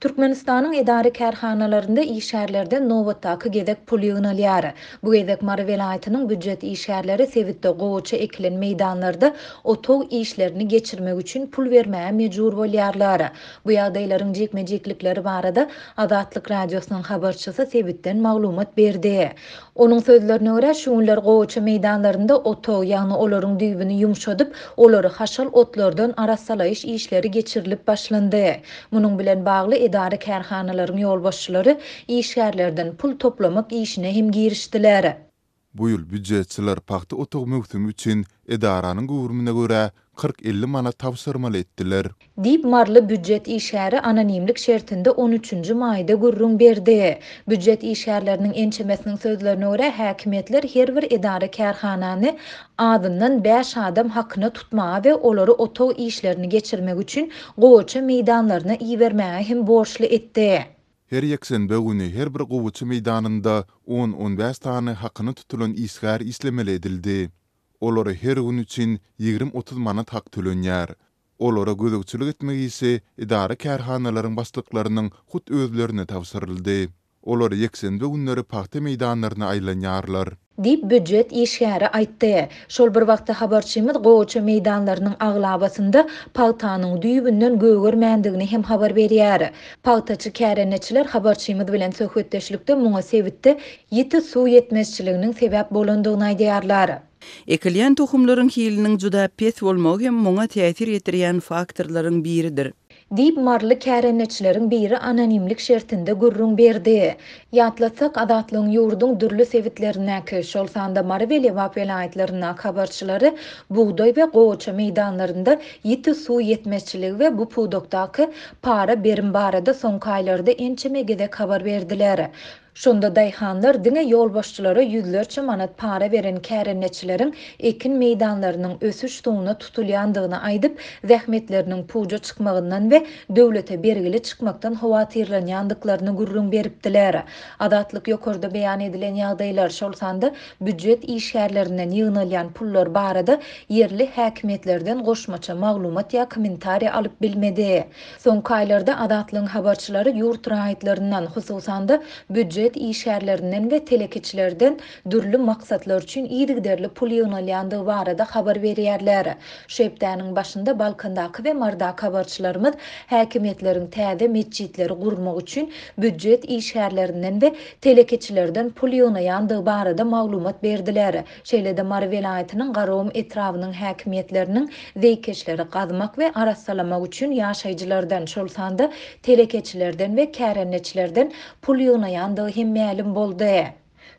Türkmenistanyň edari kärhanalarynda nova Novotaky gedek pul ýygnalýar. Bu gedek Mary welaýatynyň büdjet işärleri sewitde gowçy ekilen meýdanlarda otog işlerini geçirmek üçin pul bermäge mejbur bolýarlar. Bu ýagdaýlaryň jekmejeklikleri barada Adatlyk radiosynyň habarçysy sewitden maglumat berdi. Onuň sözlerine görä şu günler meydanlarında meýdanlarynda otog ýagny olaryň düýbüni ýumşadyp, olary haşal otlardan arasalayış işleri geçirilip başlandy. bunun bilen bagly idari kärhanalaryň ýolbaşçylary işgärlerden pul toplamak işine hem girişdiler. Bu ýyl büdjetçiler paxta otuk möhtümi üçin edaranyň gowrumyna görä 40-50 manat tapşyrmaly etdiler. Dip marly büdjet işäri anonimlik şertinde 13-nji maýda gurrun berdi. Büdjet işärleriniň ençemesiniň sözlerine görä häkimetler her bir edara kärhanany adından 5 adam hakyna tutma we olary otuk işlerini geçirmek üçin gowça meýdanlaryna iýermäge hem borçly etdi. her yeksen bögünü her bir gowçu meydanında 10-15 tane haqqını tutulan isgär islemel edildi. Olary her gün üçin 20-30 manat haq tölönýär. Olara gözükçülük etmek ise idara kärhanalaryň başlyklarynyň hut özlerini tapşyryldy. Olar yeksendi günleri pahtı meydanlarına aylan Dip büdjet işgari aýtdy. Şol bir wagtda habarçymyz goçu meydanlarynyň aglabasynda paltanyň düýbünden göwgermändigini hem habar berýär. Paltaçy käreneçiler habarçymyz bilen söhbetdeşlikde muňa sebitdi, ýeti suw ýetmezçiliginiň sebäp bolandygyny aýdýarlar. Ekilen tohumlaryň hiliniň juda pes bolmagy hem muňa täsir etdirýän faktorlaryň biridir. Dip marlı kärenetçilerin biri anonimlik şertinde gurrun berdi. Yatlasak adatlyň ýurdun dürli sewitlerine köş olsanda Marveli wapela aýtlaryna habarçylary buğday we goça meýdanlarynda yiti su ýetmezçilik we bu pudokdaky para birim barada soňky aýlarda ençeme gede habar Şonda dayhanlar dine yol başçılara manat para veren kerenneçilerin ekin meydanlarının ösüş doğuna tutulyandığını aydıp zähmetlerinin puca çıkmağından ve devlete bergili çıkmaktan hovatirlen yandıklarını gurrun beriptiler. Adatlık yokorda beyan edilen yağdaylar şolsandı büccet işgərlerinden yığınalyan pullar barada yerli hakimiyetlerden goşmaça maglumat ya komentari alıp bilmedi. Son kaylarda adatlığın habarçıları yurt rahitlerinden da büccet devlet işerlerinden ve telekeçilerden dürlü maksatlar için Iyidigderli pul yonaliyandı ve arada haber veriyerler. Şöpteğinin başında Balkandaki ve Marda kabarçılarımız hakimiyetlerin tədə meccidleri kurmaq üçün büccet işerlerinden ve telekeçilerden pul yonaliyandı ve arada mağlumat verdiler. de Marvelayetinin Qarom etrafının hakimiyetlerinin zeykeçleri kazmak ve arasalamak üçün yaşayıcılardan çolsandı telekeçilerden ve kerenneçilerden pul yonaliyandı мәлім болды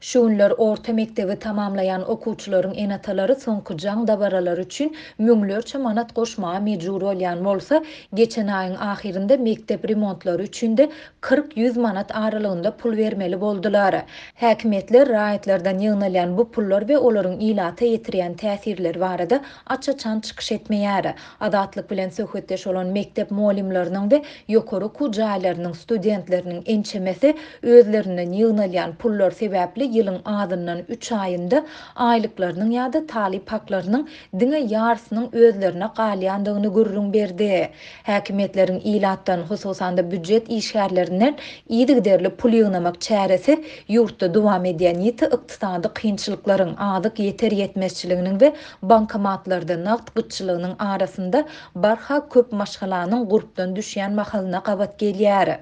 Şunlar orta mektevi tamamlayan okuwçylaryň enataları son soňky davaralar dabaralar üçin müňlerçe manat goşmaga mejbur olsa bolsa, geçen aýyň ahirinde mektep remontlary üçünde de 40-100 manat aralygynda pul vermeli boldular. Häkimetler raýatlardan ýygnalýan bu pullar ve olaryň ilata ýetirýän täsirler barada açaçan çıkış etmeýär. Adatlyk bilen söhbetdeş olan mektep muallimlerinin ve yokoru kucaylarının studentlerinin ençemesi özlerinin yığınalyan pullar sebeple ýylyň adynyň 3 aýynda aýlyklarynyň ýa-da talip haklarynyň diňe ýarsynyň özlerine galyandygyny gürrüň berdi. Häkimetleriň ilatdan hususan da büdjet işgärlerinden derli pul ýygnamak çäresi ýurtda dowam edýän ýetä ykdysady kynçylyklaryň adyk ýeter ýetmezçiliginiň we bankamatlarda nakt gutçylygynyň arasynda barha köp maşgalanyň gurpdan düşýän mahalyna gabat gelýär.